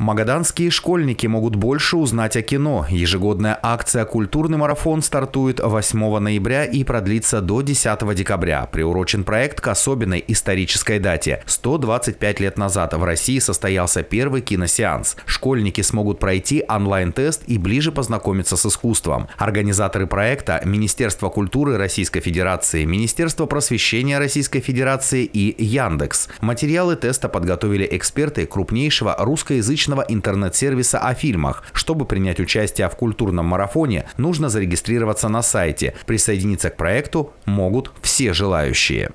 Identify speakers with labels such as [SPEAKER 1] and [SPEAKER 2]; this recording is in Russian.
[SPEAKER 1] Магаданские школьники могут больше узнать о кино. Ежегодная акция «Культурный марафон» стартует 8 ноября и продлится до 10 декабря. Приурочен проект к особенной исторической дате. 125 лет назад в России состоялся первый киносеанс. Школьники смогут пройти онлайн-тест и ближе познакомиться с искусством. Организаторы проекта – Министерство культуры Российской Федерации, Министерство просвещения Российской Федерации и Яндекс. Материалы теста подготовили эксперты крупнейшего русскоязычного обычного интернет-сервиса о фильмах. Чтобы принять участие в культурном марафоне, нужно зарегистрироваться на сайте. Присоединиться к проекту могут все желающие.